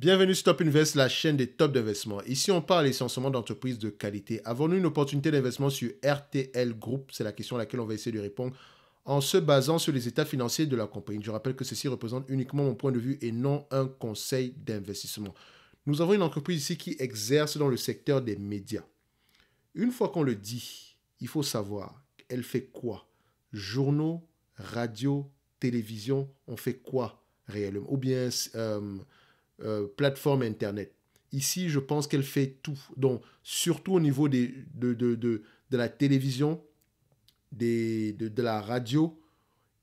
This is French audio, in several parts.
Bienvenue stop Top Invest, la chaîne des top d'investissement. Ici, on parle essentiellement d'entreprises de qualité. Avons-nous une opportunité d'investissement sur RTL Group C'est la question à laquelle on va essayer de répondre en se basant sur les états financiers de la compagnie. Je rappelle que ceci représente uniquement mon point de vue et non un conseil d'investissement. Nous avons une entreprise ici qui exerce dans le secteur des médias. Une fois qu'on le dit, il faut savoir, qu'elle fait quoi Journaux, radio, télévision, on fait quoi réellement Ou bien... Euh, euh, plateforme Internet. Ici, je pense qu'elle fait tout. Donc, surtout au niveau des, de, de, de, de la télévision, des, de, la radio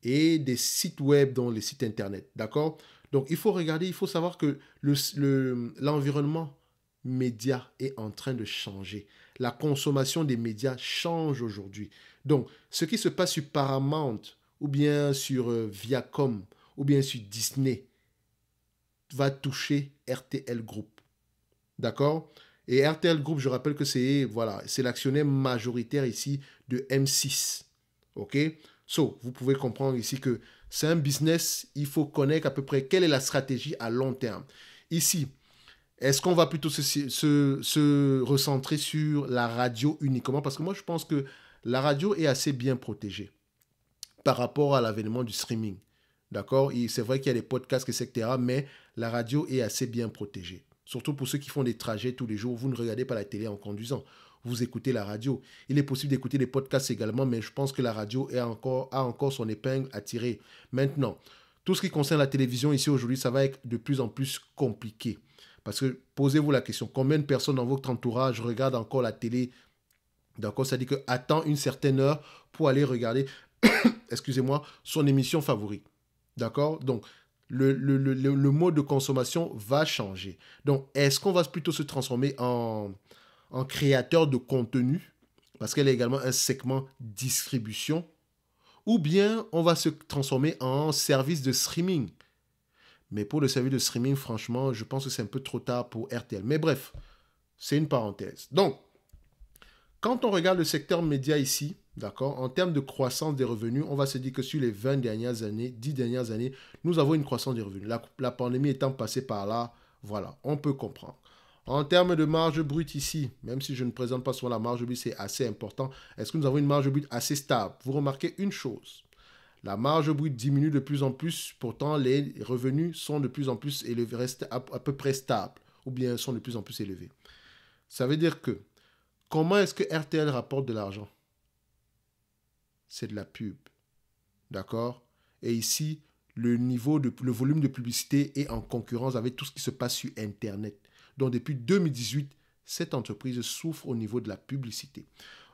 et des sites web, dont les sites Internet. D'accord Donc, il faut regarder, il faut savoir que l'environnement le, l'environnement média est en train de changer. La consommation des médias change aujourd'hui. Donc, ce qui se passe sur Paramount, ou bien sur euh, Viacom, ou bien sur Disney, va toucher RTL Group. D'accord Et RTL Group, je rappelle que c'est voilà, c'est l'actionnaire majoritaire ici de M6. OK So, vous pouvez comprendre ici que c'est un business, il faut connaître à peu près quelle est la stratégie à long terme. Ici, est-ce qu'on va plutôt se, se, se, recentrer sur la radio uniquement Parce que moi, je pense que la radio est assez bien protégée par rapport à l'avènement du streaming. D'accord C'est vrai qu'il y a des podcasts, etc. Mais la radio est assez bien protégée. Surtout pour ceux qui font des trajets tous les jours. Vous ne regardez pas la télé en conduisant. Vous écoutez la radio. Il est possible d'écouter des podcasts également, mais je pense que la radio est encore, a encore son épingle à tirer. Maintenant, tout ce qui concerne la télévision ici aujourd'hui, ça va être de plus en plus compliqué. Parce que posez-vous la question, combien de personnes dans votre entourage regardent encore la télé D'accord ça dit dire qu'attend une certaine heure pour aller regarder, excusez-moi, son émission favorite. D'accord Donc, le, mode de consommation va changer. Donc, est-ce qu'on va plutôt se transformer en, en créateur de contenu Parce qu'elle est également un segment distribution. Ou bien on va se transformer en service de streaming. Mais pour le service de streaming, franchement, je pense que c'est un peu trop tard pour RTL. Mais bref, c'est une parenthèse. Donc, quand on regarde le secteur média ici, D'accord En termes de croissance des revenus, on va se dire que sur les 20 dernières années, 10 dernières années, nous avons une croissance des revenus. La, pandémie étant passée par là, voilà, on peut comprendre. En termes de marge brute ici, même si je ne présente pas souvent la marge brute, c'est assez important. Est-ce que nous avons une marge brute assez stable Vous remarquez une chose. La marge brute diminue de plus en plus, pourtant les revenus sont de plus en plus élevés, restent à, à peu près stables, ou bien sont de plus en plus élevés. Ça veut dire que, comment est-ce que RTL rapporte de l'argent c'est de la pub. D'accord Et ici, le niveau de le volume de publicité est en concurrence avec tout ce qui se passe sur internet. Donc depuis 2018, cette entreprise souffre au niveau de la publicité.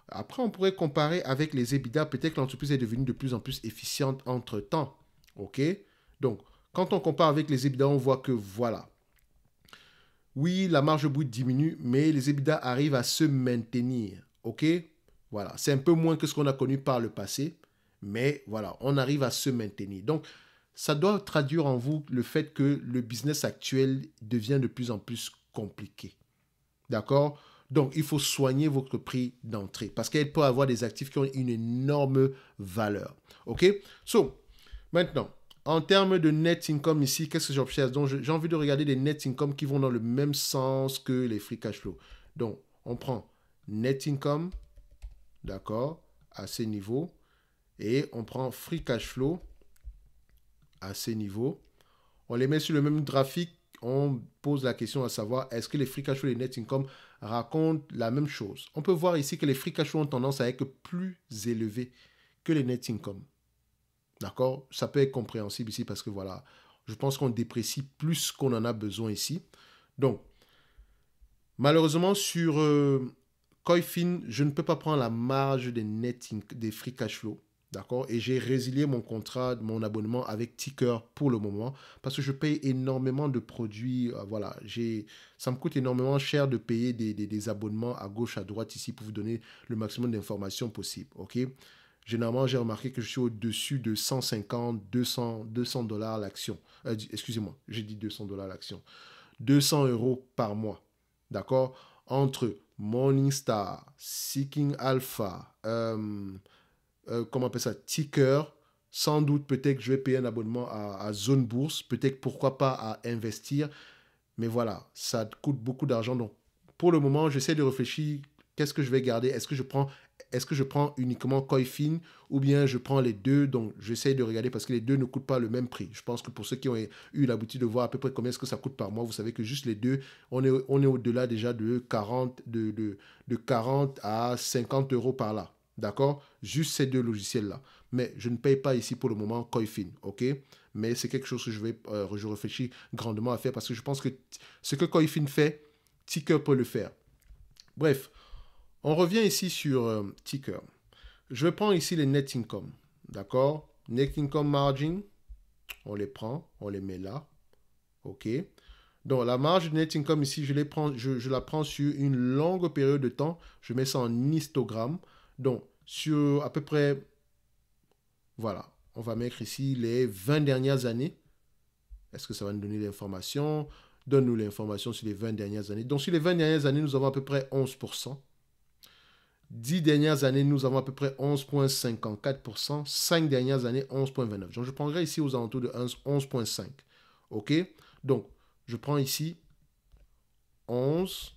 Après, on pourrait comparer avec les EBITDA. Peut-être que l'entreprise est devenue de plus en plus efficiente entre-temps. OK Donc, quand on compare avec les EBITDA, on voit que voilà. Oui, la marge brute diminue, mais les EBITDA arrivent à se maintenir. OK voilà, c'est un peu moins que ce qu'on a connu par le passé, mais voilà, on arrive à se maintenir. Donc, ça doit traduire en vous le fait que le business actuel devient de plus en plus compliqué. D'accord Donc, il faut soigner votre prix d'entrée parce qu'elle peut avoir des actifs qui ont une énorme valeur. OK So, maintenant, en termes de net income ici, qu'est-ce que j'observe Donc, j'ai envie de regarder des net income qui vont dans le même sens que les free cash flow. Donc, on prend net income d'accord, à ces niveaux. Et on prend free cash flow à ces niveaux. On les met sur le même graphique. On pose la question à savoir est-ce que les free cash flow et les net income racontent la même chose. On peut voir ici que les free cash flow ont tendance à être plus élevés que les net income. D'accord Ça peut être compréhensible ici parce que voilà, je pense qu'on déprécie plus qu'on en a besoin ici. Donc, malheureusement, sur euh, Coifin, je ne peux pas prendre la marge des netting, des free cash flow. D'accord Et j'ai résilié mon contrat, mon abonnement avec Ticker pour le moment parce que je paye énormément de produits. Euh, voilà, j'ai, ça me coûte énormément cher de payer des, abonnements à gauche, à droite ici pour vous donner le maximum d'informations possible. Ok Généralement, j'ai remarqué que je suis au-dessus de 150, 200, 200 dollars l'action. Euh, excusez-moi, j'ai dit 200 dollars l'action. 200 euros par mois. D'accord Entre Morningstar, Seeking Alpha, euh, euh, comment on appelle ça, Ticker. Sans doute, peut-être que je vais payer un abonnement à, à Zone Bourse, peut-être pourquoi pas à investir. Mais voilà, ça coûte beaucoup d'argent. Donc, pour le moment, j'essaie de réfléchir qu'est-ce que je vais garder Est-ce que je prends est-ce que je prends uniquement koi ou bien je prends les deux Donc, j'essaye de regarder parce que les deux ne coûtent pas le même prix. Je pense que pour ceux qui ont eu l'habitude de voir à peu près combien est-ce que ça coûte par mois, vous savez que juste les deux, on est, on est au-delà déjà de 40, de, de, 40 à 50 euros par là. D'accord Juste ces deux logiciels-là. Mais je ne paye pas ici pour le moment Koifin. ok Mais c'est quelque chose que je vais, euh, je réfléchis grandement à faire parce que je pense que ce que Koifin fait, Ticker peut le faire. Bref, on revient ici sur euh, Ticker. Je prends ici les net income. D'accord Net income margin, on les prend, on les met là. OK Donc la marge de net income ici, je, les prends, je, je, la prends sur une longue période de temps. Je mets ça en histogramme. Donc sur à peu près, voilà, on va mettre ici les 20 dernières années. Est-ce que ça va nous donner l'information Donne-nous l'information sur les 20 dernières années. Donc sur les 20 dernières années, nous avons à peu près 11%. 10 dernières années, nous avons à peu près 11,54%. 5 dernières années, 11,29%. Donc, je prendrai ici aux alentours de 11,5%. OK Donc, je prends ici 11,5%.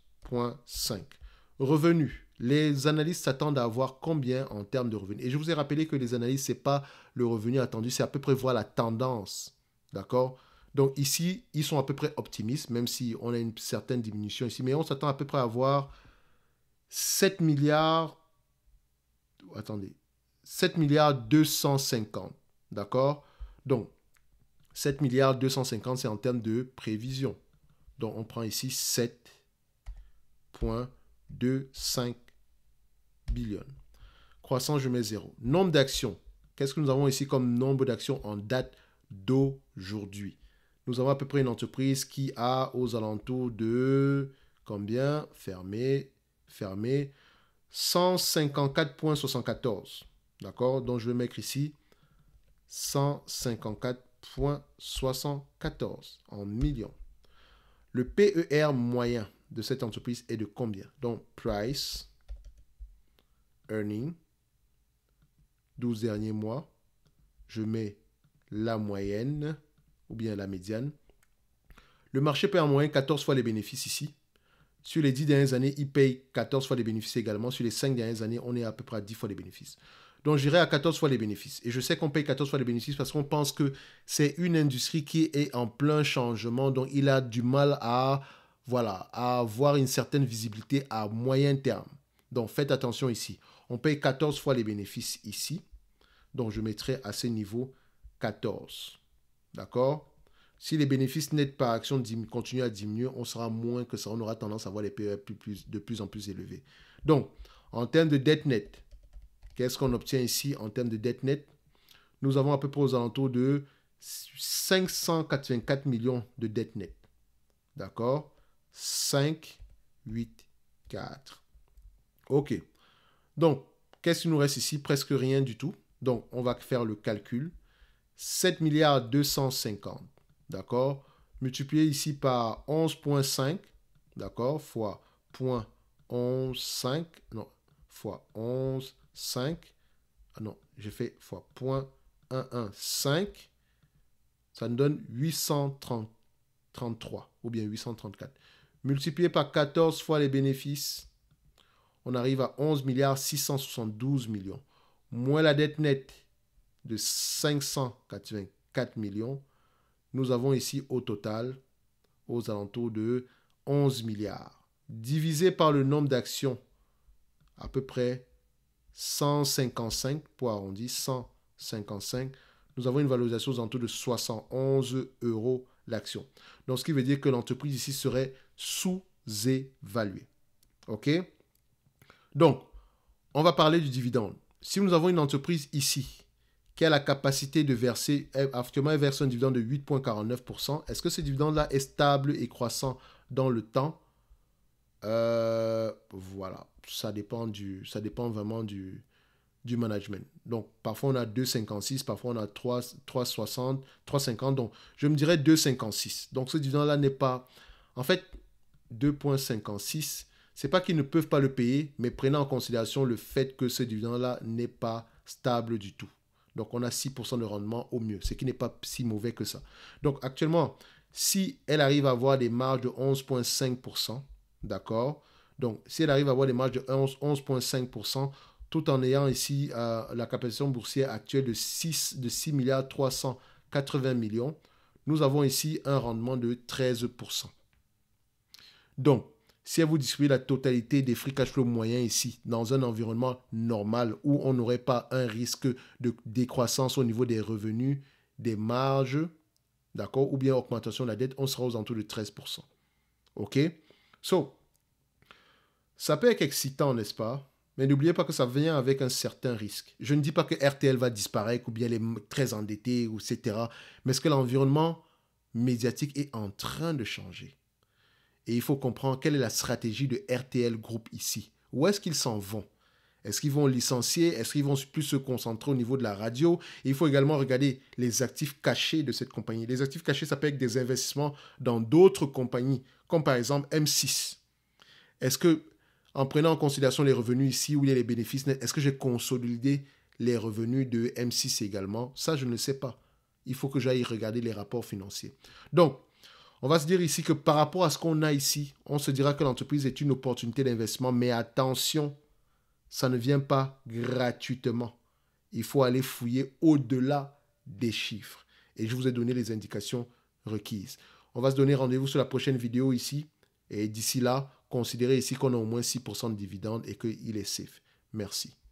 Revenus. Les analystes s'attendent à avoir combien en termes de revenus Et je vous ai rappelé que les analystes, ce n'est pas le revenu attendu, c'est à peu près voir la tendance. D'accord Donc, ici, ils sont à peu près optimistes, même si on a une certaine diminution ici. Mais on s'attend à peu près à avoir 7 milliards, attendez, 7 milliards 250, d'accord Donc, 7 milliards 250, c'est en termes de prévision. Donc, on prend ici 7,25 billion Croissance, je mets 0. Nombre d'actions. Qu'est-ce que nous avons ici comme nombre d'actions en date d'aujourd'hui Nous avons à peu près une entreprise qui a aux alentours de combien Fermé, fermé, 154.74. D'accord Donc, je vais mettre ici 154.74 en millions. Le PER moyen de cette entreprise est de combien Donc, price, earning, 12 derniers mois, je mets la moyenne ou bien la médiane. Le marché perd en moyenne 14 fois les bénéfices ici. Sur les 10 dernières années, il paye 14 fois les bénéfices également. Sur les 5 dernières années, on est à peu près à 10 fois les bénéfices. Donc j'irai à 14 fois les bénéfices. Et je sais qu'on paye 14 fois les bénéfices parce qu'on pense que c'est une industrie qui est en plein changement. Donc il a du mal à, voilà, à avoir une certaine visibilité à moyen terme. Donc faites attention ici. On paye 14 fois les bénéfices ici. Donc je mettrai à ce niveau 14. D'accord si les bénéfices nets par action continuent à diminuer, on sera moins que ça. On aura tendance à voir les PE plus, de plus en plus élevés. Donc, en termes de dette nette, qu'est-ce qu'on obtient ici en termes de dette nette Nous avons à peu près aux alentours de 584 millions de dette nette. D'accord 5, 8, 4. OK. Donc, qu'est-ce qu'il nous reste ici Presque rien du tout. Donc, on va faire le calcul. 7 milliards 250 D'accord Multiplié ici par 11.5, d'accord Fois 0.115, non, fois 11.5, ah non, j'ai fait fois 0.115, ça nous donne 833 ou bien 834. Multiplié par 14 fois les bénéfices, on arrive à 11 milliards 672 millions. Moins la dette nette de 584 millions, nous avons ici au total aux alentours de 11 milliards. Divisé par le nombre d'actions, à peu près 155, pour arrondir 155, nous avons une valorisation aux alentours de 71 euros l'action. Donc ce qui veut dire que l'entreprise ici serait sous-évaluée. OK Donc, on va parler du dividende. Si nous avons une entreprise ici qui a la capacité de verser, euh, actuellement, un dividende de 8,49%. Est-ce que ce dividende-là est stable et croissant dans le temps euh, Voilà, ça dépend, du, ça dépend vraiment du, du management. Donc, parfois, on a 2,56, parfois, on a 3,60, 3,50. Donc, je me dirais 2,56. Donc, ce dividende-là n'est pas... En fait, 2,56, c'est pas qu'ils ne peuvent pas le payer, mais prenant en considération le fait que ce dividende-là n'est pas stable du tout. Donc on a 6% de rendement au mieux, ce qui n'est pas si mauvais que ça. Donc actuellement, si elle arrive à avoir des marges de 11,5%, d'accord Donc si elle arrive à avoir des marges de 11,5%, tout en ayant ici euh, la capacité boursière actuelle de 6, de milliards 380 millions, nous avons ici un rendement de 13%. Donc, si vous distribuez la totalité des free cash flow moyens ici, dans un environnement normal où on n'aurait pas un risque de décroissance au niveau des revenus, des marges, d'accord, ou bien augmentation de la dette, on sera aux alentours de 13%. OK? So, ça peut être excitant, n'est-ce pas? Mais n'oubliez pas que ça vient avec un certain risque. Je ne dis pas que RTL va disparaître ou bien elle est très endettée, etc. Mais est-ce que l'environnement médiatique est en train de changer? Et il faut comprendre quelle est la stratégie de RTL Group ici. Où est-ce qu'ils s'en vont Est-ce qu'ils vont licencier Est-ce qu'ils vont plus se concentrer au niveau de la radio il faut également regarder les actifs cachés de cette compagnie. Les actifs cachés, ça peut être des investissements dans d'autres compagnies, comme par exemple M6. Est-ce que, en prenant en considération les revenus ici où il y a les bénéfices est-ce que j'ai consolidé les revenus de M6 également Ça, je ne sais pas. Il faut que j'aille regarder les rapports financiers. Donc, on va se dire ici que par rapport à ce qu'on a ici, on se dira que l'entreprise est une opportunité d'investissement, mais attention, ça ne vient pas gratuitement. Il faut aller fouiller au-delà des chiffres. Et je vous ai donné les indications requises. On va se donner rendez-vous sur la prochaine vidéo ici. Et d'ici là, considérez ici qu'on a au moins 6% de dividendes et qu'il est safe. Merci.